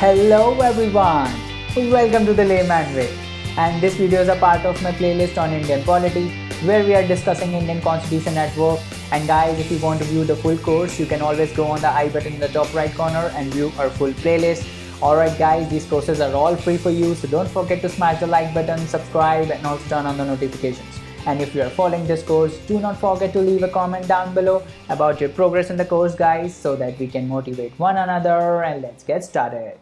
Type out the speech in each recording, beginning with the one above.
Hello everyone! Welcome to the Layman Way and this video is a part of my playlist on Indian polity where we are discussing Indian constitution at work and guys if you want to view the full course you can always go on the i button in the top right corner and view our full playlist. Alright guys these courses are all free for you so don't forget to smash the like button, subscribe and also turn on the notifications. And if you are following this course, do not forget to leave a comment down below about your progress in the course guys so that we can motivate one another and let's get started.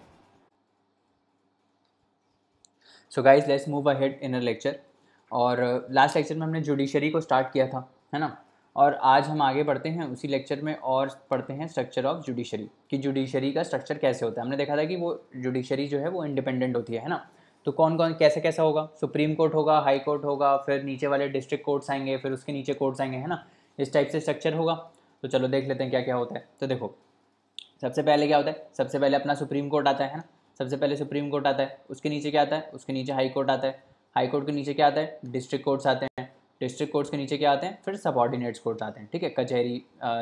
So guys let's move ahead in a lecture और last uh, lecture में हमने judiciary को start किया था है ना और आज हम आगे बढ़ते हैं उसी लेक्चर में और पढ़ते हैं स्ट्रक्चर ऑफ जुडिशरी कि जुडिशरी का स्ट्रक्चर कैसे होता है हमने देखा था कि वो जुडिशरी जो है वो इंडिपेंडेंट होती है है ना तो कौन कौन कैसे कैसा होगा सुप्रीम कोर्ट होगा हाई कोर्ट होगा फिर नीचे वाले डिस्ट्रिक्ट कोर्ट्स आएंगे फिर उसके नीचे कोर्ट्स आएंगे है ना इस टाइप से स्ट्रक्चर होगा तो चलो देख लेते हैं क्या क्या होता है तो देखो सबसे पहले क्या होता है सबसे पहले अपना सुप्रीम कोर्ट आता है ना सबसे पहले सुप्रीम कोर्ट आता है उसके नीचे क्या आता है उसके नीचे हाई कोर्ट आता है हाई कोर्ट के नीचे क्या आता है डिस्ट्रिक्ट कोर्ट्स आते हैं डिस्ट्रिक्ट कोर्ट्स के नीचे क्या आते हैं फिर सबॉर्डिनेट्स कोर्ट्स आते हैं ठीक है कचहरी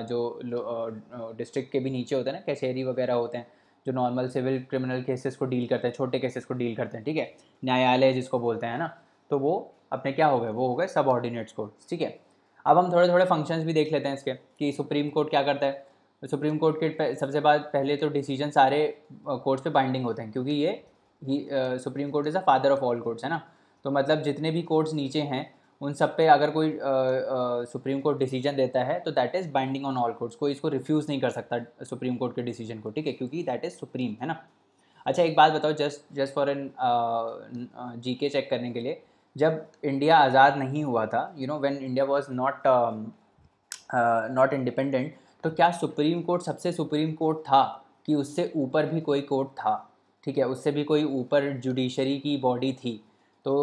जो डिस्ट्रिक्ट के भी नीचे होते हैं ना कचहरी वगैरह होते हैं जो नॉर्मल सिविल क्रिमिनल केसेस को डील करते हैं छोटे केसेस को डील करते हैं ठीक है न्यायालय जिसको बोलते हैं ना तो वो अपने क्या हो गए वो हो गए सबॉर्डिनेट्स कोर्ट्स ठीक है अब हम थोड़े थोड़े फंक्शंस भी देख लेते हैं इसके कि सुप्रीम कोर्ट क्या करता है सुप्रीम कोर्ट के सबसे पहले तो डिसीजन सारे कोर्ट्स पे बाइंडिंग होते हैं क्योंकि ये ही supreme court is a father of all courts है ना तो मतलब जितने भी कोर्ट्स नीचे हैं उन सब पे अगर कोई सुप्रीम कोर्ट डिसीजन देता है तो that is binding on all courts कोई इसको रिफ्यूज़ नहीं कर सकता सुप्रीम कोर्ट के डिसीजन को ठीक है क्योंकि दैट इज़ सुप्रीम है ना अच्छा एक बात बताओ just just for an G K check करने के लिए जब इंडिया आज़ाद नहीं हुआ था you know when India was not not independent तो क्या सुप्रीम कोर्ट सबसे सुप्रीम कोर्ट था कि उससे ऊपर भी कोई कोर्ट था ठीक है उससे भी कोई ऊपर जुडिशरी की बॉडी थी तो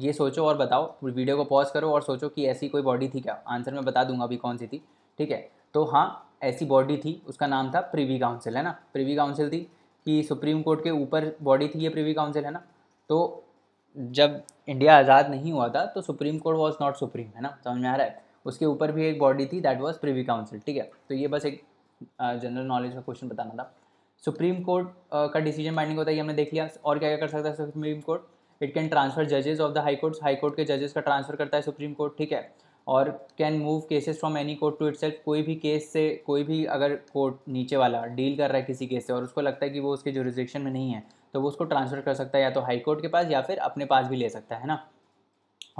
ये सोचो और बताओ वीडियो को पॉज करो और सोचो कि ऐसी कोई बॉडी थी क्या आंसर मैं बता दूंगा अभी कौन सी थी ठीक है तो हाँ ऐसी बॉडी थी उसका नाम था प्रिवी काउंसिल है ना प्रिवी काउंसिल थी कि सुप्रीम कोर्ट के ऊपर बॉडी थी ये प्रिवी काउंसिल है ना तो जब इंडिया आज़ाद नहीं हुआ था तो supreme court was not supreme है ना समझ में आ रहा है उसके ऊपर भी एक बॉडी थी दैट वॉज प्रिवी काउंसिल ठीक है तो ये बस एक जनरल नॉलेज का क्वेश्चन बताना था सुप्रीम कोर्ट का डिसीजन बाइंडिंग होता है ये हमने देख लिया और क्या क्या कर सकता है supreme court it can transfer जजेस of the high court high court के जजेस का ट्रांसफर करता है सुप्रीम कोर्ट ठीक है और can move cases from any court to it कोई भी केस से कोई भी अगर कोर्ट नीचे वाला डील कर रहा है किसी केस से और उसको लगता है कि वो उसके जोरिस्डिक्शन में नहीं है तो वो उसको ट्रांसफ़र कर सकता है या तो हाई कोर्ट के पास या फिर अपने पास भी ले सकता है ना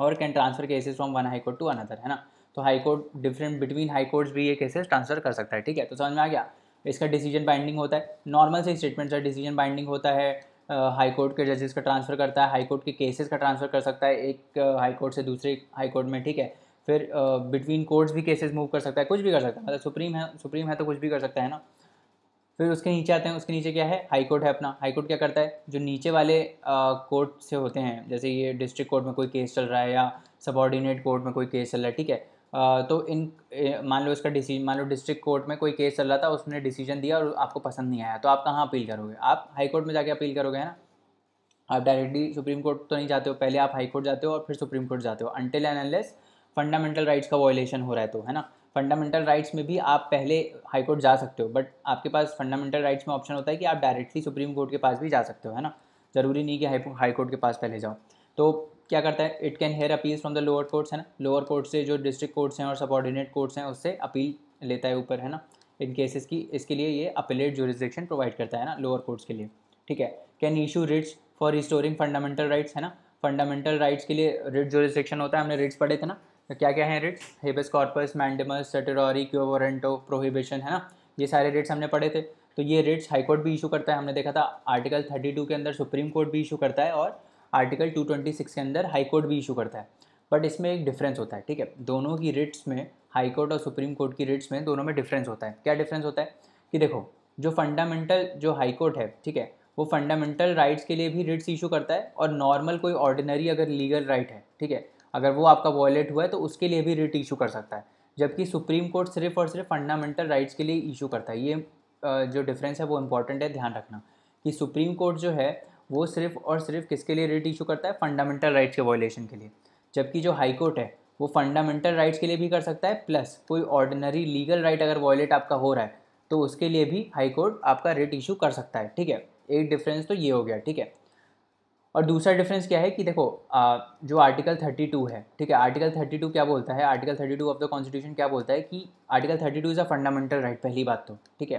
और can transfer cases from one high court to another है ना तो high court different between high courts भी ये केसेस ट्रांसफर कर सकता है ठीक है तो समझ में आ गया इसका डिसीजन बाइंडिंग होता है नॉर्मल से स्टेटमेंट का डिसीजन बाइंडिंग होता है हाई कोर्ट के जजेस का ट्रांसफ़र करता है हाई कोर्ट के केसेस का ट्रांसफ़र कर सकता है एक हाई कोर्ट से दूसरे हाई कोर्ट में ठीक है फिर बिटवीन कोर्ट्स भी केसेस मूव कर सकता है कुछ भी कर सकता है मतलब सुप्रीम है सुप्रीम है तो कुछ भी कर सकता है ना फिर उसके नीचे आते हैं उसके नीचे क्या है हाई कोर्ट है अपना हाई कोर्ट क्या करता है जो नीचे वाले कोर्ट से होते हैं जैसे ये डिस्ट्रिक्ट कोर्ट में कोई केस चल रहा है या सबॉर्डिनेट कोर्ट में कोई केस चल रहा है ठीक है तो इन मान लो इसका डिसीजन मान लो डिस्ट्रिक्ट कोर्ट में कोई केस चल रहा था उसने डिसीजन दिया और आपको पसंद नहीं आया तो आप कहाँ अपील करोगे आप हाई कोर्ट में जाके अपील करोगे है ना आप डायरेक्टली सुप्रीम कोर्ट तो नहीं जाते हो पहले आप हाई कोर्ट जाते हो और फिर सुप्रीम कोर्ट जाते हो until and unless fundamental rights का वॉयलेशन हो रहा है तो है ना फंडामेंटल राइट्स में भी आप पहले हाई कोर्ट जा सकते हो बट आपके पास फंडामेंटल राइट्स में ऑप्शन होता है कि आप डायरेक्टली सुप्रीम कोर्ट के पास भी जा सकते हो है ना ज़रूरी नहीं कि हाई कोर्ट के पास पहले जाओ तो क्या करता है it can hear appeal from the lower courts है ना लोअर कोर्ट से जो डिस्ट्रिक्ट कोर्ट्स हैं और सबॉर्डिनेट कोर्ट्स हैं उससे अपील लेता है ऊपर है ना इन केसेस की इसके लिए ये अपीलेट जोरिस्डिक्शन प्रोवाइड करता है ना लोअर कोर्ट्स के लिए ठीक है can issue writs for restoring fundamental rights है ना फंडामेंटल राइट्स के लिए रिट जोरिस्डिक्शन होता है हमने रिट्स पढ़े थे ना तो क्या क्या है writs habeas corpus mandamus certiorari quo warranto prohibition है ना ये सारे रिट्स हमने पढ़े थे तो ये रिट्स हाईकोर्ट भी इशू करता है हमने देखा था आर्टिकल थर्टी टू के अंदर सुप्रीम कोर्ट भी इशू करता है और आर्टिकल 226 के अंदर हाई कोर्ट भी इशू करता है बट इसमें एक डिफरेंस होता है ठीक है दोनों की रिट्स में हाई कोर्ट और सुप्रीम कोर्ट की रिट्स में दोनों में डिफरेंस होता है क्या डिफरेंस होता है कि देखो जो फंडामेंटल जो हाई कोर्ट है ठीक है वो फंडामेंटल राइट्स के लिए भी रिट्स इशू करता है और नॉर्मल कोई ऑर्डिनरी अगर लीगल राइट है ठीक है अगर वो आपका वॉलेट हुआ है तो उसके लिए भी रिट इशू कर सकता है जबकि सुप्रीम कोर्ट सिर्फ और सिर्फ फंडामेंटल राइट्स के लिए इशू करता है ये जो डिफरेंस है वो इम्पॉर्टेंट है ध्यान रखना कि सुप्रीम कोर्ट जो है वो सिर्फ और सिर्फ किसके लिए रिट इशू करता है फंडामेंटल राइट्स के वॉयलेशन के लिए जबकि जो हाई कोर्ट है वो फंडामेंटल राइट्स के लिए भी कर सकता है प्लस कोई ऑर्डिनरी लीगल राइट अगर वॉयलेट आपका हो रहा है तो उसके लिए भी हाई कोर्ट आपका रिट इशू कर सकता है ठीक है एक डिफरेंस तो ये हो गया ठीक है और दूसरा डिफरेंस क्या है कि देखो आ, जो आर्टिकल थर्टी टू है ठीक है आर्टिकल थर्टी टू क्या बोलता है article thirty two of the constitution क्या बोलता है कि article thirty two is a fundamental right पहली बात तो ठीक है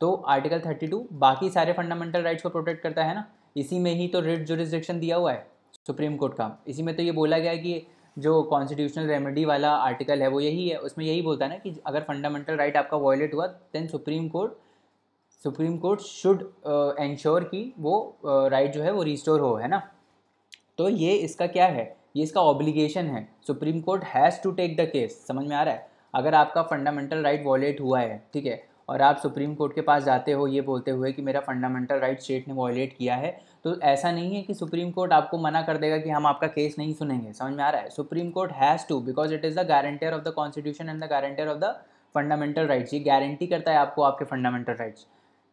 तो आर्टिकल थर्टी टू बाकी सारे फंडामेंटल राइट्स को प्रोटेक्ट करता है ना इसी में ही तो रिट जुरिस्डिक्शन दिया हुआ है सुप्रीम कोर्ट का इसी में तो ये बोला गया है कि जो कॉन्स्टिट्यूशनल रेमेडी वाला आर्टिकल है वो यही है उसमें यही बोलता है ना कि अगर फंडामेंटल राइट आपका वॉयलेट हुआ then supreme court supreme court should ensure कि वो राइट uh, जो है वो रिस्टोर हो है ना तो ये इसका क्या है ये इसका ऑब्लिगेशन है supreme court has to take the case समझ में आ रहा है अगर आपका फंडामेंटल राइट वॉलेट हुआ है ठीक है और आप सुप्रीम कोर्ट के पास जाते हो ये बोलते हुए कि मेरा फंडामेंटल राइट स्टेट ने वॉयलेट किया है तो ऐसा नहीं है कि सुप्रीम कोर्ट आपको मना कर देगा कि हम आपका केस नहीं सुनेंगे समझ में आ रहा है supreme court has to because it is the guarantor of the constitution and the guarantor of the fundamental rights ये गारंटी करता है आपको आपके फंडामेंटल राइट्स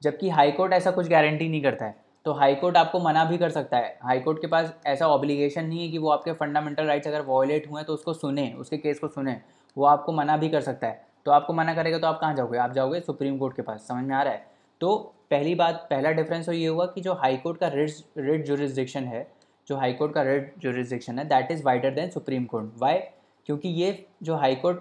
जबकि हाई कोर्ट ऐसा कुछ गारंटी नहीं करता है तो हाई कोर्ट आपको मना भी कर सकता है हाई कोर्ट के पास ऐसा ऑब्लिगेशन नहीं है कि वो आपके फंडामेंटल राइट्स अगर वॉयलेट हुए हैं तो उसको सुने उसके केस को सुने वो आपको मना भी कर सकता है तो आपको मना करेगा तो आप कहाँ जाओगे आप जाओगे सुप्रीम कोर्ट के पास समझ में आ रहा है तो पहली बात पहला डिफरेंस तो ये हुआ कि जो हाई कोर्ट का रेड रेड जोरिस्डिक्शन है जो हाई कोर्ट का रेड जुरिस्डिक्शन है that is wider than supreme court why क्योंकि ये जो हाई कोर्ट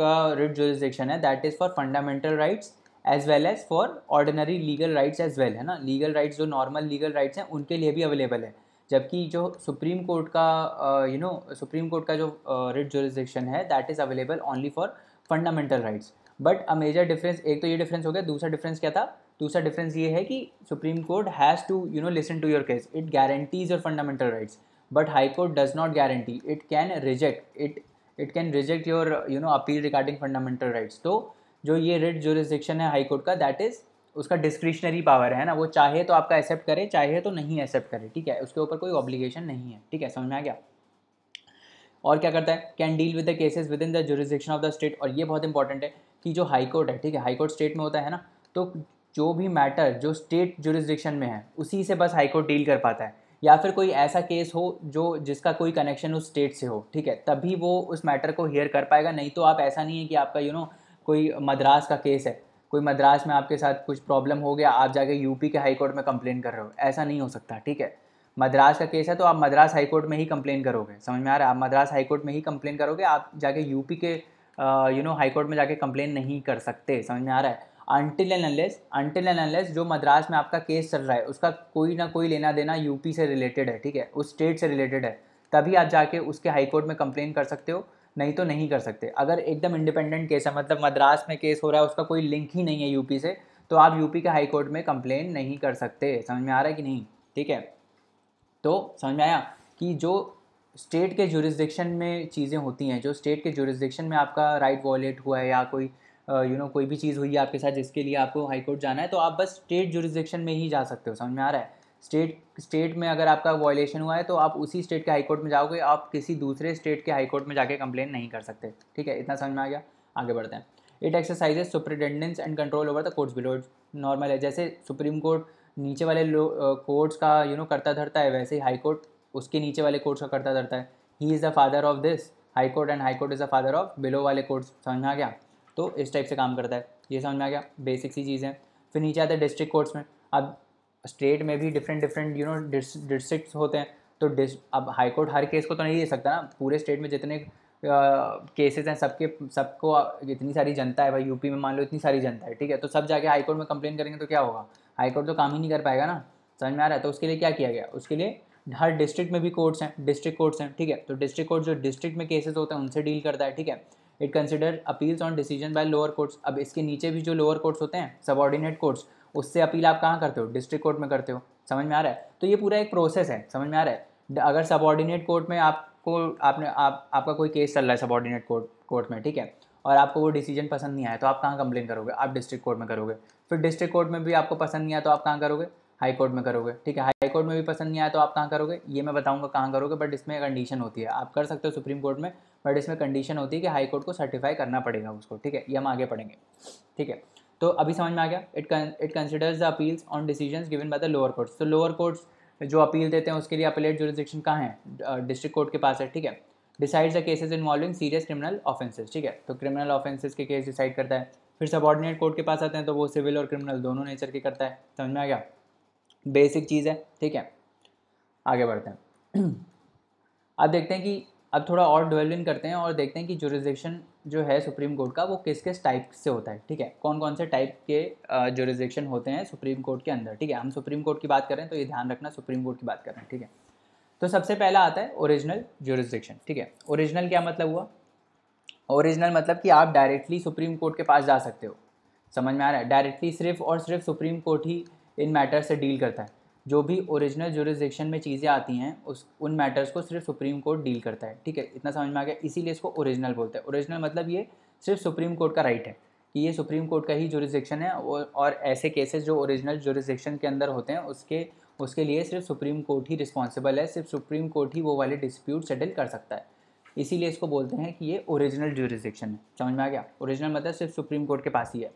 का रेड जुरिस्डिक्शन है that is for fundamental rights as well as for ordinary legal rights as well है ना लीगल राइट्स जो नॉर्मल लीगल राइट्स हैं उनके लिए भी अवेलेबल है जबकि जो सुप्रीम कोर्ट का यू नो सुप्रीम कोर्ट का जो रिट uh, जुरिस्डिक्शन है that is available only for fundamental rights but a major difference एक तो ये डिफरेंस हो गया दूसरा डिफरेंस क्या था दूसरा डिफरेंस ये है कि supreme court has to you know listen to your case it guarantees your fundamental rights but high court does not guarantee it can reject it it can reject your you know appeal regarding fundamental rights तो जो ये writ जो jurisdiction है high court का that is उसका discretionary power है ना वो चाहे तो आपका एक्सेप्ट करे चाहे तो नहीं एक्सेप्ट करे ठीक है उसके ऊपर कोई ऑब्लिगेशन नहीं है ठीक है समझ में आ गया और क्या करता है can deal with the cases within the jurisdiction of the state और ये बहुत इंपॉर्टेंट है कि जो हाई कोर्ट है ठीक है हाई कोर्ट स्टेट में होता है ना तो जो भी मैटर जो स्टेट जुरिस्डिक्शन में है उसी से बस हाई कोर्ट डील कर पाता है या फिर कोई ऐसा केस हो जो जिसका कोई कनेक्शन उस स्टेट से हो ठीक है तभी वो उस मैटर को हेयर कर पाएगा नहीं तो आप ऐसा नहीं है कि आपका यू you नो know, कोई मद्रास का केस है कोई मद्रास में आपके साथ कुछ प्रॉब्लम हो गया आप जाके यूपी के हाई कोर्ट में कंप्लेन कर रहे हो ऐसा नहीं हो सकता ठीक है मद्रास का केस है तो आप मद्रास हाई कोर्ट में ही कंप्लेन करोगे समझ में आ रहा है आप मद्रास हाई कोर्ट में ही कंप्लेन करोगे आप जाके यूपी के यू नो हाई कोर्ट में जाके कंप्लेन नहीं कर सकते समझ में आ रहा है until and unless until and unless जो मद्रास में आपका केस चल रहा है उसका कोई ना कोई लेना देना यूपी से रिलेटेड है ठीक है उस स्टेट से रिलेटेड है तभी आप जाके उसके हाई कोर्ट में कंप्लेन कर सकते हो नहीं तो नहीं कर सकते अगर एकदम इंडिपेंडेंट केस है मतलब मद्रास में केस हो रहा है उसका कोई लिंक ही नहीं है यूपी से तो आप यूपी के हाई कोर्ट में कंप्लेन नहीं कर सकते समझ में आ रहा है कि नहीं ठीक है तो समझ में आया कि जो स्टेट के जुरिस्डिक्शन में चीज़ें होती हैं जो स्टेट के जुरिस्डिक्शन में आपका राइट वॉलेट हुआ है या कोई you uh, know you know, कोई भी चीज़ हुई है आपके साथ जिसके लिए आपको हाईकोर्ट जाना है तो आप बस स्टेट जुरिस्डिक्शन में ही जा सकते हो समझ में आ रहा है स्टेट स्टेट में अगर आपका वॉयलेशन हुआ है तो आप उसी स्टेट के हाईकोर्ट में जाओगे आप किसी दूसरे स्टेट के हाईकोर्ट में जाके कंप्लेन नहीं कर सकते ठीक है इतना समझ में आ गया आगे बढ़ते हैं it exercises superintendence and control over the courts below normal है जैसे सुप्रीम कोर्ट नीचे वाले कोर्ट्स का यू नो करता धरता है वैसे ही हाई कोर्ट उसके नीचे वाले कोर्ट्स का करता धरता है he is the father of this high court and high court is the father of below वाले कोर्ट्स समझ में आ गया तो इस टाइप से काम करता है ये समझ में आ गया बेसिक सी चीज़ें फिर नीचे आता है डिस्ट्रिक्ट कोर्ट्स में अब स्टेट में भी different different you know district होते हैं तो डिस अब हाई कोर्ट हर केस को तो नहीं दे सकता ना पूरे स्टेट में जितने केसेस हैं सबके सबको इतनी सारी जनता है भाई यूपी में मान लो इतनी सारी जनता है ठीक है तो सब जाके हाई कोर्ट में कंप्लेन करेंगे तो क्या होगा हाई कोर्ट तो काम ही नहीं कर पाएगा ना समझ में आ रहा है तो उसके लिए क्या किया गया उसके लिए हर डिस्ट्रिक्ट में भी कोर्ट्स हैं डिस्ट्रिक्ट कोर्ट्स हैं ठीक है तो डिस्ट्रिक्ट कोर्ट जो डिस्ट्रिक्ट में केसेस होते हैं उनसे डील करता है ठीक है it consider appeals on decision by lower courts अब इसके नीचे भी जो लोअर कोर्ट्स होते हैं सबॉर्डिनेट कोर्ट्स उससे अपील आप कहाँ करते हो डिस्ट्रिक्ट कोर्ट में करते हो समझ में आ रहा है तो ये पूरा एक प्रोसेस है समझ में आ रहा है अगर सबॉर्डिनेट कोर्ट में आपको आपने आप आपका कोई केस चल रहा है सबॉर्डिनेट कोर्ट कोर्ट में ठीक है और आपको वो डिसीजन पसंद नहीं आया तो आप कहाँ कंप्लेन करोगे आप डिस्ट्रिक्ट कोर्ट में करोगे फिर डिस्ट्रिक्ट कोर्ट में भी आपको पसंद नहीं आया तो आप कहाँ करोगे हाई कोर्ट में करोगे ठीक है हाई कोर्ट में भी पसंद नहीं आया तो आप कहाँ करोगे ये मैं बताऊंगा कहाँ करोगे बट इसमें कंडीशन होती है आप कर सकते हो सुप्रीम कोर्ट में बट इसमें कंडीशन होती है कि हाई कोर्ट को सर्टिफाई करना पड़ेगा उसको ठीक है ये हम आगे पढ़ेंगे ठीक है तो अभी समझ में आ गया it it considers the appeals on decision given by the lower courts तो लोअर कोर्ट्स जो अपील देते हैं उसके लिए अपीलेट जुरिस्डिक्शन कहाँ है डिस्ट्रिक्ट कोर्ट के पास है ठीक है decides the cases involving serious criminal offences ठीक है तो क्रिमिनल ऑफेंसेज के केस डिसाइड करता है फिर सबॉर्डिनेट कोर्ट के पास आते हैं तो वो सिविल और क्रिमिनल दोनों नेचर के करता है समझ में आ गया बेसिक चीज़ है ठीक है आगे बढ़ते हैं अब देखते हैं कि अब थोड़ा और डिवेलविन करते हैं और देखते हैं कि जुरिस्डिक्शन जो है सुप्रीम कोर्ट का वो किस किस टाइप से होता है ठीक है कौन कौन से टाइप के जुरिस्डिक्शन होते हैं सुप्रीम कोर्ट के अंदर ठीक है हम सुप्रीम कोर्ट की बात करें तो ये ध्यान रखना सुप्रीम कोर्ट की बात करें ठीक है तो सबसे पहला आता है ओरिजिनल जोरिस्डिक्शन ठीक है ओरिजिनल क्या मतलब हुआ ओरिजिनल मतलब कि आप डायरेक्टली सुप्रीम कोर्ट के पास जा सकते हो समझ में आ रहा है डायरेक्टली सिर्फ और सिर्फ सुप्रीम कोर्ट ही इन मैटर से डील करता है जो भी ओरिजिनल जोरिस्डिक्शन में चीज़ें आती हैं उस उन मैटर्स को सिर्फ सुप्रीम कोर्ट डील करता है ठीक है इतना समझ में आ गया इसीलिए इसको ओरिजिनल बोलते हैं ओरिजिनल मतलब ये सिर्फ सुप्रीम कोर्ट का राइट है कि ये सुप्रीम कोर्ट का ही जोरिस्डिक्शन है और ऐसे केसेस जो ओरिजिनल जोरिस्डिक्शन के अंदर होते हैं उसके उसके लिए सिर्फ सुप्रीम कोर्ट ही रिस्पॉन्सिबल है सिर्फ सुप्रीम कोर्ट ही वो वाले डिस्प्यूट सेटल कर सकता है इसीलिए इसको बोलते हैं कि ये ओरिजिनल ज्यूरिस्डिक्शन है समझ में आ गया ओरिजिनल मतलब सिर्फ सुप्रीम कोर्ट के पास ही है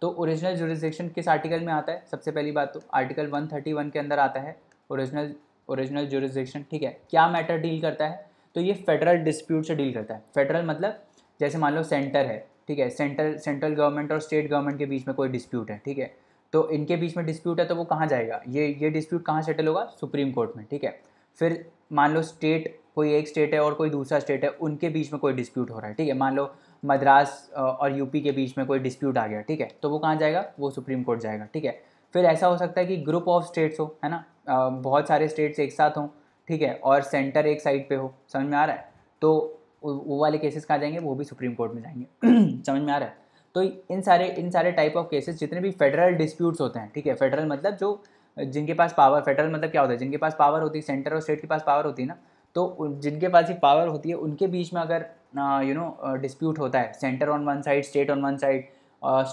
तो ओरिजिनल ज्यूरिस्डिक्शन किस आर्टिकल में आता है सबसे पहली बात तो आर्टिकल 131 के अंदर आता है ओरिजिनल ओरिजिनल ज्यूरिस्डिक्शन ठीक है क्या मैटर डील करता है तो ये फेडरल डिस्प्यूट से डील करता है फेडरल मतलब जैसे मान लो सेंटर है ठीक है सेंटर सेंट्रल गवर्नमेंट और स्टेट गवर्नमेंट के बीच में कोई डिस्प्यूट है ठीक है तो इनके बीच में डिस्प्यूट है तो वो कहाँ जाएगा ये ये डिस्प्यूट कहाँ सेटल होगा सुप्रीम कोर्ट में ठीक है फिर मान लो स्टेट कोई एक स्टेट है और कोई दूसरा स्टेट है उनके बीच में कोई डिस्प्यूट हो रहा है ठीक है मान लो मद्रास और यूपी के बीच में कोई डिस्प्यूट आ गया ठीक है तो वो कहाँ जाएगा वो सुप्रीम कोर्ट जाएगा ठीक है फिर ऐसा हो सकता है कि ग्रुप ऑफ स्टेट्स हो है ना बहुत सारे स्टेट्स एक साथ हों ठीक है और सेंटर एक साइड पे हो समझ में आ रहा है तो वो वाले केसेस कहाँ जाएंगे वो भी सुप्रीम कोर्ट में जाएंगे समझ में आ रहा है तो इन सारे इन सारे टाइप ऑफ केसेस जितने भी फेडरल डिस्प्यूट्स होते हैं ठीक है फेडरल मतलब जो जिनके पास पावर फेडरल मतलब क्या होता है जिनके पास पावर होती है सेंटर और स्टेट के पास पावर होती है ना तो जिनके पास ये पावर होती है उनके बीच में अगर यू नो डिस्प्यूट होता है centre on one side state on one side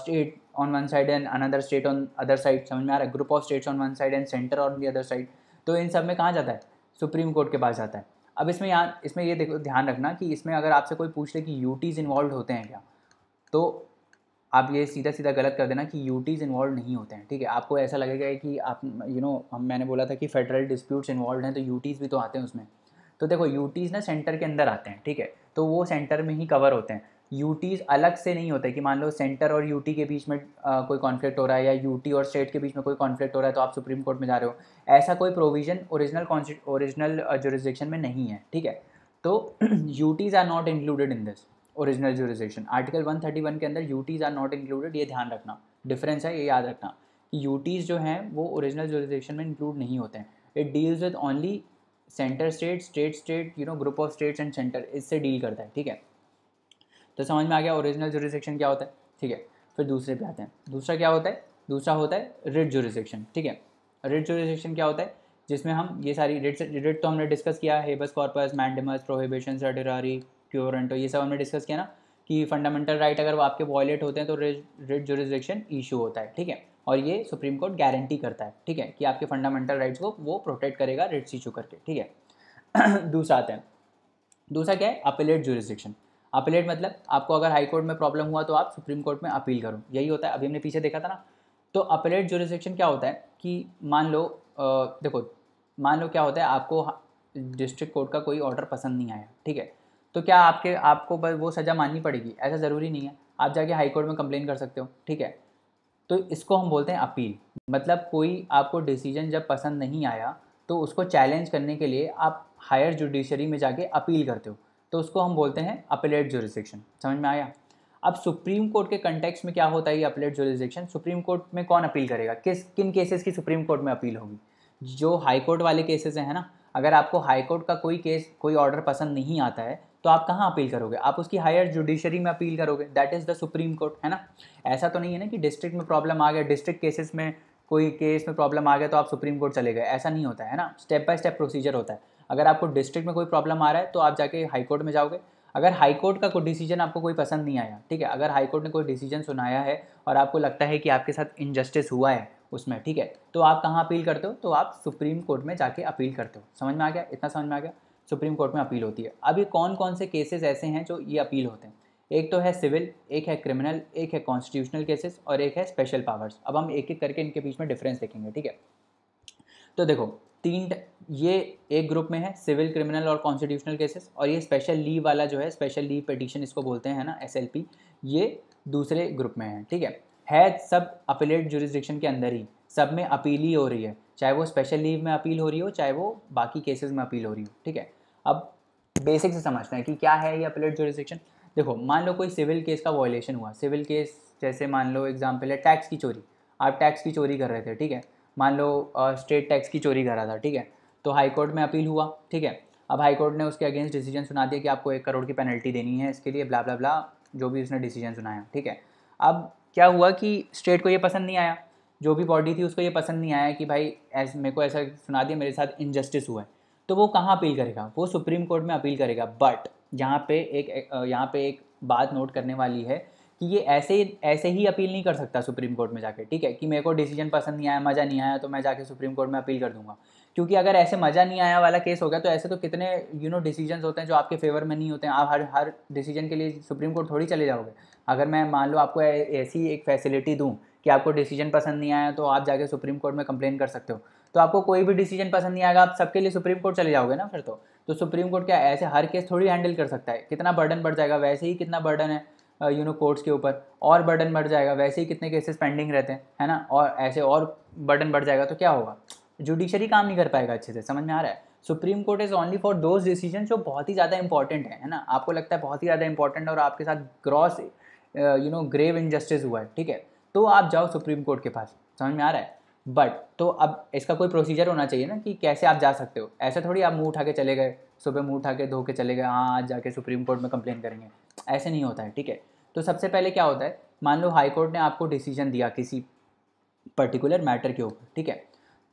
state on one side and another state on other side समझ में आ रहा है group of states on one side and centre on the other side तो इन सब में कहाँ जाता है सुप्रीम कोर्ट के पास जाता है अब इसमें यहाँ इसमें ये देखो ध्यान रखना कि इसमें अगर आपसे कोई पूछ ले कि यूटीज़ इन्वॉल्व होते हैं क्या तो आप ये सीधा सीधा गलत कर देना कि यूटीज़ इन्वॉल्व नहीं होते हैं ठीक है आपको ऐसा लगेगा कि आप यू नो हम मैंने बोला था कि फेडरल डिस्प्यूट्स इन्वॉल्व हैं तो यूटीज़ भी तो आते हैं उसमें तो देखो यूटीज़ ना सेंटर के अंदर आते हैं ठीक है तो वो सेंटर में ही कवर होते हैं यूटीज़ अलग से नहीं होते कि मान लो सेंटर और यूटी के बीच में आ, कोई कॉन्फ्लिक्ट हो रहा है या यूटी और स्टेट के बीच में कोई कॉन्फ्लिक्ट हो रहा है तो आप सुप्रीम कोर्ट में जा रहे हो ऐसा कोई प्रोविज़न ओरिजिनल ओरिजिनल जोरिस्डिक्शन में नहीं है ठीक है तो UTs are not included in this original jurisdiction article 131 के अंदर यूटीज़ आर नॉट इंक्लूडेड ये ध्यान रखना डिफरेंस है ये याद रखना कि यूटीज़ जो हैं वो ओरिजिनल जोरिजेशन में इंक्लूड नहीं होते हैं it deals with only centre state state state you know group of states and centre इससे डील करता है ठीक है तो समझ में आ गया ओरिजिनल जोरिजेक्शन क्या होता है ठीक है फिर दूसरे पे आते हैं दूसरा क्या होता है दूसरा होता है रिट जोरिजेक्शन ठीक है रिट जोरिजेक्शन क्या होता है जिसमें हम ये सारी रिट रिट तो हमने डिस्कस किया है habeas corpus mandamus prohibition certiorari quo warranto तो ये सब हमने डिस्कस किया ना कि फंडामेंटल राइट right अगर आपके वॉयलेट होते हैं तो रिट जोरिजेक्शन इशू होता है ठीक है और ये सुप्रीम कोर्ट गारंटी करता है ठीक है कि आपके फंडामेंटल राइट्स को वो प्रोटेक्ट करेगा रिट्स इशू करके ठीक है दूसरा आता है दूसरा क्या है अपेलेट जोरिजिक्शन अपिलेट मतलब आपको अगर हाई कोर्ट में प्रॉब्लम हुआ तो आप सुप्रीम कोर्ट में अपील करो यही होता है अभी हमने पीछे देखा था ना तो अपेलेट जोरिजिक्शन क्या होता है कि मान लो आ, देखो मान लो क्या होता है आपको डिस्ट्रिक्ट कोर्ट का कोई ऑर्डर पसंद नहीं आया ठीक है तो क्या आपके आपको बस वो सज़ा माननी पड़ेगी ऐसा ज़रूरी नहीं है आप जाके हाई कोर्ट में कंप्लेन कर सकते हो ठीक है तो इसको हम बोलते हैं अपील मतलब कोई आपको डिसीजन जब पसंद नहीं आया तो उसको चैलेंज करने के लिए आप हायर जुडिशरी में जाके अपील करते हो तो उसको हम बोलते हैं अपलेट जुरिस्डिक्शन समझ में आया अब सुप्रीम कोर्ट के कंटेक्स में क्या होता है ये अपलेट जुरिस्डिक्शन सुप्रीम कोर्ट में कौन अपील करेगा किस किन केसेस की सुप्रीम कोर्ट में अपील होगी जो हाई कोर्ट वाले केसेस हैं ना अगर आपको हाई कोर्ट का कोई केस कोई ऑर्डर पसंद नहीं आता है तो आप कहाँ अपील करोगे आप उसकी हायर जुडिशरी में अपील करोगे that is the supreme court है ना ऐसा तो नहीं है ना कि डिस्ट्रिक्ट में प्रॉब्लम आ गया डिस्ट्रिक्ट केसेस में कोई केस में प्रॉब्लम आ गया तो आप सुप्रीम कोर्ट चले गए ऐसा नहीं होता है ना स्टेप बाय स्टेप प्रोसीजर होता है अगर आपको डिस्ट्रिक्ट में कोई प्रॉब्लम आ रहा है तो आप जाके हाई कोर्ट में जाओगे अगर हाई कोर्ट का कोई डिसीजन आपको कोई पसंद नहीं आया ठीक है अगर हाई कोर्ट ने कोई डिसीजन सुनाया है और आपको लगता है कि आपके साथ इनजस्टिस हुआ है उसमें ठीक है तो आप कहाँ अपील करते हो तो आप सुप्रीम कोर्ट में जाके अपील करते हो समझ में आ गया इतना समझ में आ गया सुप्रीम कोर्ट में अपील होती है अभी कौन कौन से केसेस ऐसे हैं जो ये अपील होते हैं एक तो है सिविल एक है क्रिमिनल एक है कॉन्स्टिट्यूशनल केसेस और एक है स्पेशल पावर्स अब हम एक एक करके इनके बीच में डिफरेंस देखेंगे ठीक है तो देखो तीन ये एक ग्रुप में है सिविल क्रिमिनल और कॉन्स्टिट्यूशनल केसेस और ये स्पेशल लीव वाला जो है स्पेशल लीव पटिशन इसको बोलते हैं ना एस ये दूसरे ग्रुप में है ठीक है है सब अपीलेट जुरिस्डिक्शन के अंदर ही सब में अपील ही हो रही है चाहे वो स्पेशल लीव में अपील हो रही हो चाहे वो बाकी केसेस में अपील हो रही हो ठीक है अब बेसिक से समझते हैं कि क्या है ये अपलेट जोरिस्टिक्शन देखो मान लो कोई सिविल केस का वॉयलेशन हुआ सिविल केस जैसे मान लो एग्जाम्पल है टैक्स की चोरी आप टैक्स की चोरी कर रहे थे ठीक है मान लो स्टेट टैक्स की चोरी कर रहा था ठीक है तो हाई कोर्ट में अपील हुआ ठीक है अब हाई कोर्ट ने उसके अगेंस्ट डिसीजन सुना दिया कि आपको एक करोड़ की पेनल्टी देनी है इसके लिए ब्ला ब्ला ब्ला जो भी उसने डिसीजन सुनाया ठीक है अब क्या हुआ कि स्टेट को ये पसंद नहीं आया जो भी बॉडी थी उसको ये पसंद नहीं आया कि भाई ऐसे मेरे को ऐसा सुना दिया मेरे साथ इनजस्टिस हुआ है तो वो कहाँ अपील करेगा वो सुप्रीम कोर्ट में अपील करेगा बट यहाँ पे एक यहाँ पे एक बात नोट करने वाली है कि ये ऐसे ऐसे ही अपील नहीं कर सकता सुप्रीम कोर्ट में जाके ठीक है कि मेरे को डिसीजन पसंद नहीं आया मज़ा नहीं आया तो मैं जाके सुप्रीम कोर्ट में अपील कर दूंगा क्योंकि अगर ऐसे मज़ा नहीं आया वाला केस हो गया तो ऐसे तो कितने यू नो डिसीजन होते हैं जो आपके फेवर में नहीं होते हैं आप हर हर डिसीजन के लिए सुप्रीम कोर्ट थोड़ी चले जाओगे अगर मैं मान लो आपको ऐसी एक फैसिलिटी दूँ कि आपको डिसीजन पसंद नहीं आया तो आप जाके सुप्रीम कोर्ट में कंप्लेन कर सकते हो तो आपको कोई भी डिसीजन पसंद नहीं आएगा आप सबके लिए सुप्रीम कोर्ट चले जाओगे ना फिर तो तो सुप्रीम कोर्ट क्या ऐसे हर केस थोड़ी हैंडल कर सकता है कितना बर्डन बढ़ जाएगा वैसे ही कितना बर्डन है यू नो कोर्ट्स के ऊपर और बर्डन बढ़ जाएगा वैसे ही कितने केसेस पेंडिंग रहते हैं है ना और ऐसे और बर्डन बढ़ जाएगा तो क्या होगा जुडिशरी काम नहीं कर पाएगा अच्छे से समझ में आ रहा है supreme court is only for those decision जो बहुत ही ज़्यादा इंपॉर्टेंट है है ना आपको लगता है बहुत ही ज़्यादा इंपॉर्टेंट और आपके साथ gross you know grave injustice हुआ है ठीक है तो आप जाओ सुप्रीम कोर्ट के पास समझ में आ रहा है बट तो अब इसका कोई प्रोसीजर होना चाहिए ना कि कैसे आप जा सकते हो ऐसा थोड़ी आप मुंह उठा के चले गए सुबह मुंह उठा के धो के चले गए हाँ आज जाके सुप्रीम कोर्ट में कंप्लेन करेंगे ऐसे नहीं होता है ठीक है तो सबसे पहले क्या होता है मान लो हाई कोर्ट ने आपको डिसीजन दिया किसी पर्टिकुलर मैटर के ऊपर ठीक है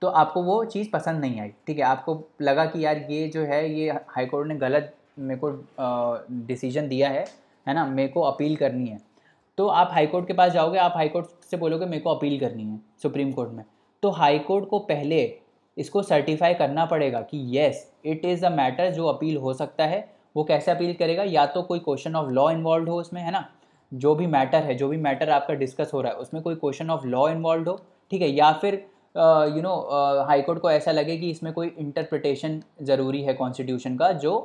तो आपको वो चीज़ पसंद नहीं आई ठीक है आपको लगा कि यार ये जो है ये हाई कोर्ट ने गलत मेरे को डिसीजन दिया है है ना मेरे को अपील करनी है तो आप हाईकोर्ट के पास जाओगे आप हाईकोर्ट से बोलोगे मेरे को अपील करनी है सुप्रीम कोर्ट में तो हाई कोर्ट को पहले इसको सर्टिफाई करना पड़ेगा कि yes it is a matter जो अपील हो सकता है वो कैसे अपील करेगा या तो कोई क्वेश्चन ऑफ लॉ इन्वॉल्व हो उसमें है ना जो भी मैटर है जो भी मैटर आपका डिस्कस हो रहा है उसमें कोई क्वेश्चन ऑफ लॉ इन्वॉल्व हो ठीक है या फिर यू नो हाईकोर्ट को ऐसा लगे कि इसमें कोई इंटरप्रिटेशन ज़रूरी है कॉन्स्टिट्यूशन का जो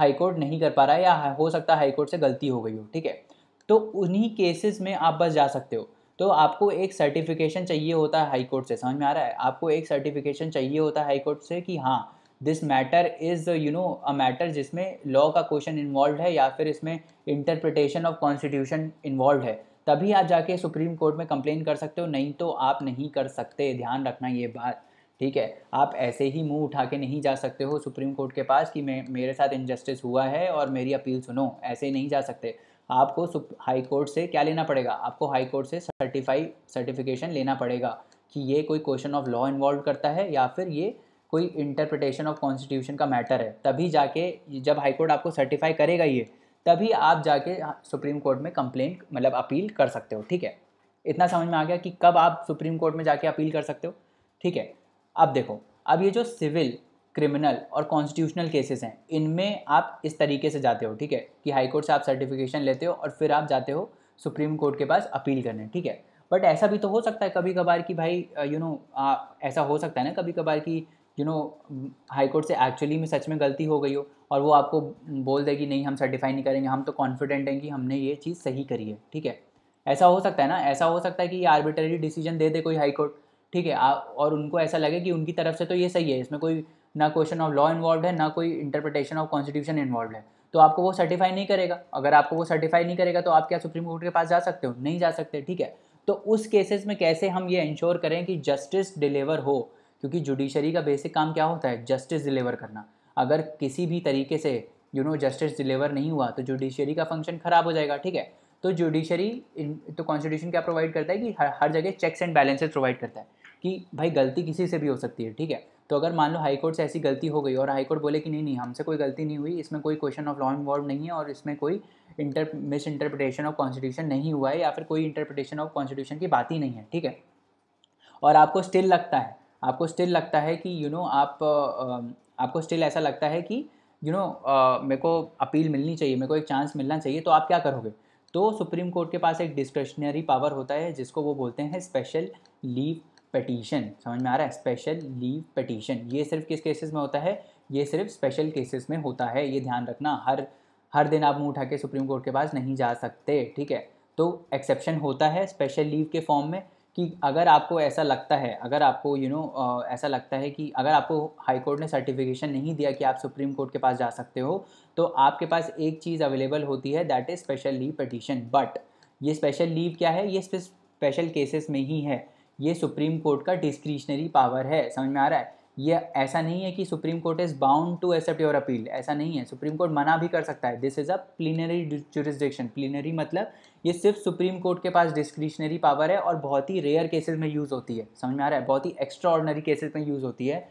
हाईकोर्ट नहीं कर पा रहा है या हो सकता है हाईकोर्ट से गलती हो गई हो ठीक है तो उन्हीं केसेस में आप बस जा सकते हो तो आपको एक सर्टिफिकेशन चाहिए होता है हाई कोर्ट से समझ में आ रहा है आपको एक सर्टिफिकेशन चाहिए होता है हाई कोर्ट से कि हाँ this matter is you know a matter जिसमें लॉ का क्वेश्चन इन्वॉल्व है या फिर इसमें इंटरप्रिटेशन ऑफ कॉन्स्टिट्यूशन इन्वॉल्व है तभी आप जाके सुप्रीम कोर्ट में कंप्लेन कर सकते हो नहीं तो आप नहीं कर सकते ध्यान रखना ये बात ठीक है आप ऐसे ही मुंह उठा के नहीं जा सकते हो सुप्रीम कोर्ट के पास कि मैं मेरे साथ इनजस्टिस हुआ है और मेरी अपील सुनो ऐसे नहीं जा सकते आपको हाई कोर्ट से क्या लेना पड़ेगा आपको हाई कोर्ट से सर्टिफाई सर्टिफिकेशन लेना पड़ेगा कि ये कोई क्वेश्चन ऑफ लॉ इन्वॉल्व करता है या फिर ये कोई इंटरप्रिटेशन ऑफ कॉन्स्टिट्यूशन का मैटर है तभी जाके जब हाई कोर्ट आपको सर्टिफाई करेगा ये तभी आप जाके सुप्रीम कोर्ट में कंप्लेन मतलब अपील कर सकते हो ठीक है इतना समझ में आ गया कि कब आप सुप्रीम कोर्ट में जाके अपील कर सकते हो ठीक है अब देखो अब ये जो सिविल क्रिमिनल और कॉन्स्टिट्यूशनल केसेस हैं इनमें आप इस तरीके से जाते हो ठीक है कि हाई कोर्ट से आप सर्टिफिकेशन लेते हो और फिर आप जाते हो सुप्रीम कोर्ट के पास अपील करने ठीक है बट ऐसा भी तो हो सकता है कभी कभार कि भाई यू नो ऐसा हो सकता है ना कभी कभार कि यू नो हाई कोर्ट से एक्चुअली में सच में गलती हो गई हो और वो आपको बोल दे कि नहीं हम सर्टिफाई नहीं करेंगे हम तो कॉन्फिडेंट हैं कि हमने ये चीज़ सही करी है ठीक है ऐसा हो सकता है ना ऐसा हो सकता है कि आर्बिटरी डिसीजन दे दे कोई हाई कोर्ट ठीक है और उनको ऐसा लगे कि उनकी तरफ से तो ये सही है इसमें कोई ना क्वेश्चन ऑफ लॉ इन्वॉल्व है ना कोई इंटरप्रिटेशन ऑफ कॉन्स्टिट्यूशन इन्वॉल्व है तो आपको वो सर्टिफाई नहीं करेगा अगर आपको वो सर्टिफाई नहीं करेगा तो आप क्या सुप्रीम कोर्ट के पास जा सकते हो नहीं जा सकते ठीक है तो उस केसेस में कैसे हम ये इंश्योर करें कि जस्टिस डिलीवर हो क्योंकि जुडिशरी का बेसिक काम क्या होता है जस्टिस डिलीवर करना अगर किसी भी तरीके से यू नो जस्टिस डिलीवर नहीं हुआ तो जुडिशरी का फंक्शन ख़राब हो जाएगा ठीक है तो जुडिशरी तो कॉन्स्टिट्यूशन क्या प्रोवाइड करता है कि हर हर जगह चेक्स एंड बैलेंसेस प्रोवाइड करता है कि भाई गलती किसी से भी हो सकती है ठीक है तो अगर मान लो हाईकोर्ट से ऐसी गलती हो गई और हाईकोर्ट बोले कि नहीं नहीं हमसे कोई गलती नहीं हुई इसमें कोई क्वेश्चन ऑफ लॉ इन्वॉल्व नहीं है और इसमें कोई inter misinterpretation of constitution नहीं हुआ है या फिर कोई इंटरप्रिटेशन ऑफ कॉन्स्टिट्यूशन की बात ही नहीं है ठीक है और आपको स्टिल लगता है आपको स्टिल लगता है कि यू you नो know, आप आपको स्टिल ऐसा लगता है कि यू नो मेरे को अपील मिलनी चाहिए मेरे को एक चांस मिलना चाहिए तो आप क्या करोगे तो सुप्रीम कोर्ट के पास एक डिस्क्रिशनरी पावर होता है जिसको वो बोलते हैं स्पेशल लीव पटिशन समझ में आ रहा है स्पेशल लीव पटिशन ये सिर्फ किस केसेस में होता है ये सिर्फ स्पेशल केसेस में होता है ये ध्यान रखना हर हर दिन आप मुंह उठा के सुप्रीम कोर्ट के पास नहीं जा सकते ठीक है तो एक्सेप्शन होता है स्पेशल लीव के फॉर्म में कि अगर आपको ऐसा लगता है अगर आपको यू you नो know, ऐसा लगता है कि अगर आपको हाई कोर्ट ने सर्टिफिकेशन नहीं दिया कि आप सुप्रीम कोर्ट के पास जा सकते हो तो आपके पास एक चीज़ अवेलेबल होती है that is special leave petition but ये स्पेशल लीव क्या है ये स्पेशल केसेस में ही है ये सुप्रीम कोर्ट का डिस्क्रिशनरी पावर है समझ में आ रहा है ये ऐसा नहीं है कि supreme court is bound to accept your appeal ऐसा नहीं है सुप्रीम कोर्ट मना भी कर सकता है this is a plenary jurisdiction plenary मतलब ये सिर्फ सुप्रीम कोर्ट के पास डिस्क्रिशनरी पावर है और बहुत ही रेयर केसेस में यूज़ होती है समझ में आ रहा है बहुत ही एक्स्ट्रा ऑर्डनरी केसेज में यूज़ होती है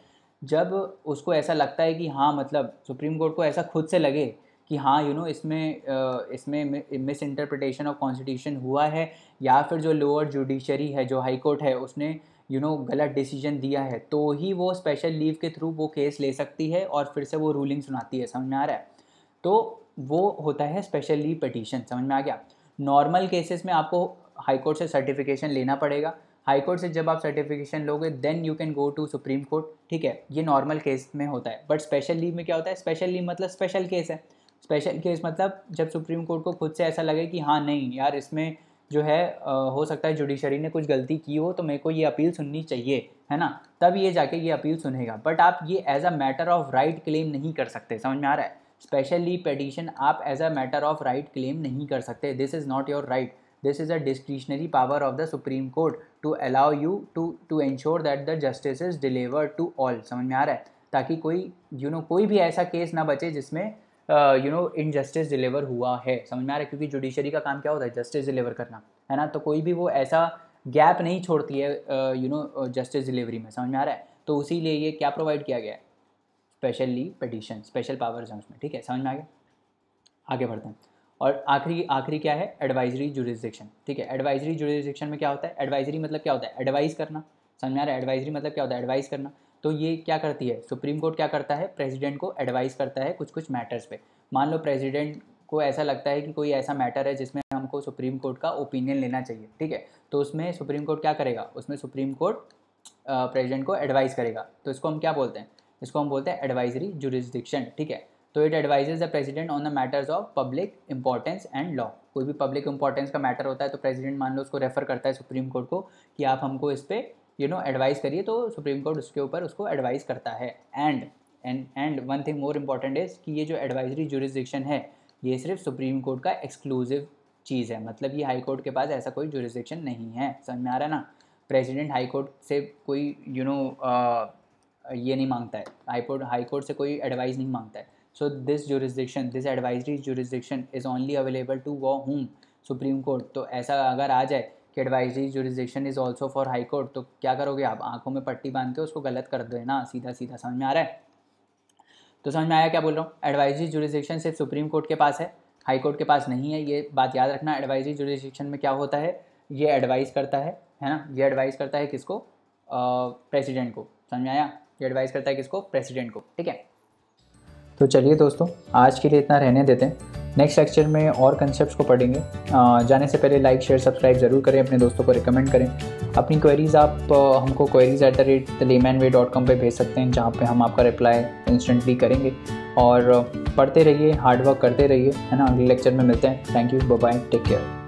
जब उसको ऐसा लगता है कि हाँ मतलब सुप्रीम कोर्ट को ऐसा खुद से लगे कि हाँ यू नो इसमें इसमें मिस इंटरप्रटेशन ऑफ कॉन्स्टिट्यूशन हुआ है या फिर जो लोअर जुडिशरी है जो हाई कोर्ट है उसने यू you नो know, गलत डिसीजन दिया है तो ही वो स्पेशल लीव के थ्रू वो केस ले सकती है और फिर से वो रूलिंग सुनाती है समझ में आ रहा है तो वो होता है स्पेशल लीव पटिशन समझ में आ गया नॉर्मल केसेस में आपको हाईकोर्ट से सर्टिफिकेशन लेना पड़ेगा हाईकोर्ट से जब आप सर्टिफिकेशन लोगे then you can go to supreme court ठीक है ये नॉर्मल केस में होता है बट स्पेशल लीव में क्या होता है स्पेशल लीव मतलब स्पेशल केस है स्पेशल केस मतलब जब सुप्रीम कोर्ट को खुद से ऐसा लगे कि हाँ नहीं यार इसमें जो है आ, हो सकता है जुडिशरी ने कुछ गलती की हो तो मेरे को ये अपील सुननी चाहिए है ना तब ये जाके ये अपील सुनेगा बट आप ये as a matter of right claim नहीं कर सकते समझ में आ रहा है स्पेशली पटिशन आप as a matter of right claim नहीं कर सकते this is not your right this is a discretionary power of the supreme court to allow you to to ensure that the justice is deliver to all समझ में आ रहा है ताकि कोई यू you नो know, कोई भी ऐसा केस ना बचे जिसमें you know injustice deliver हुआ है समझ में आ रहा है क्योंकि जुडिशरी का काम क्या होता है जस्टिस डिलीवर करना है ना तो कोई भी वो ऐसा गैप नहीं छोड़ती है यू नो जस्टिस डिलीवरी में समझ में आ रहा है तो उसी लिए ये क्या प्रोवाइड किया गया है स्पेशली पटिशन स्पेशल पावर हैं उसमें ठीक है समझ में आ गया आगे बढ़ते हैं और आखिरी आखिरी क्या है एडवाइजरी जुरिस्डिक्शन ठीक है एडवाइजरी जुरिस्डिक्शन में क्या होता है एडवाइजरी मतलब क्या होता है एडवाइस करना समझ में आ रहा है एडवाइजरी मतलब क्या होता है एडवाइस करना तो ये क्या करती है सुप्रीम कोर्ट क्या करता है प्रेसिडेंट को एडवाइस करता है कुछ कुछ मैटर्स पे मान लो प्रेसिडेंट को ऐसा लगता है कि कोई ऐसा मैटर है जिसमें हमको सुप्रीम कोर्ट का ओपिनियन लेना चाहिए ठीक है तो उसमें सुप्रीम कोर्ट क्या करेगा उसमें सुप्रीम कोर्ट प्रेसिडेंट को एडवाइस करेगा तो इसको हम क्या बोलते हैं इसको हम बोलते हैं एडवाइजरी जुरिस्डिक्शन ठीक है तो it advises the president on the matters of public importance and law कोई भी पब्लिक इंपॉर्टेंस का मैटर होता है तो प्रेसिडेंट मान लो उसको रेफर करता है सुप्रीम कोर्ट को कि आप हमको इस पर यू नो एडवाइस करिए तो सुप्रीम कोर्ट उसके ऊपर उसको एडवाइस करता है and and and one thing more important is कि ये जो एडवाइजरी जुरिस्डिक्शन है ये सिर्फ सुप्रीम कोर्ट का एक्सक्लूसिव चीज़ है मतलब ये हाई कोर्ट के पास ऐसा कोई जुरिस्डिक्शन नहीं है समझ में आ रहा ना प्रेसिडेंट हाई कोर्ट से कोई यू you नो know, ये नहीं मांगता है हाई कोर्ट हाई कोर्ट से कोई एडवाइस नहीं मांगता है so this jurisdiction this advisory jurisdiction is only available to वो होम सुप्रीम कोर्ट तो ऐसा अगर आ जाए कि advisory jurisdiction is also for high court तो क्या करोगे आप आंखों में पट्टी बांध के उसको गलत कर दो ना सीधा सीधा समझ में आ रहा है तो समझ में आया क्या बोल रहा हूँ एडवाइजरी जुरिस्डिक्शन सिर्फ सुप्रीम कोर्ट के पास है हाई कोर्ट के पास नहीं है ये बात याद रखना एडवाइजरी जुरिस्डिक्शन में क्या होता है ये एडवाइस करता है है ना ये एडवाइस करता है किसको प्रेसिडेंट को समझ में आया ये एडवाइस करता है किसको प्रेसिडेंट को ठीक है तो चलिए दोस्तों आज के लिए इतना रहने देते हैं नेक्स्ट लेक्चर में और कंसेप्ट को पढ़ेंगे जाने से पहले लाइक शेयर सब्सक्राइब ज़रूर करें अपने दोस्तों को रिकमेंड करें अपनी क्वेरीज़ आप हमको queries at the rate layman way dot com पर भेज सकते हैं जहाँ पे हम आपका रिप्लाई इंस्टेंटली करेंगे और पढ़ते रहिए हार्डवर्क करते रहिए है ना अगले लेक्चर में मिलते हैं thank you bye take care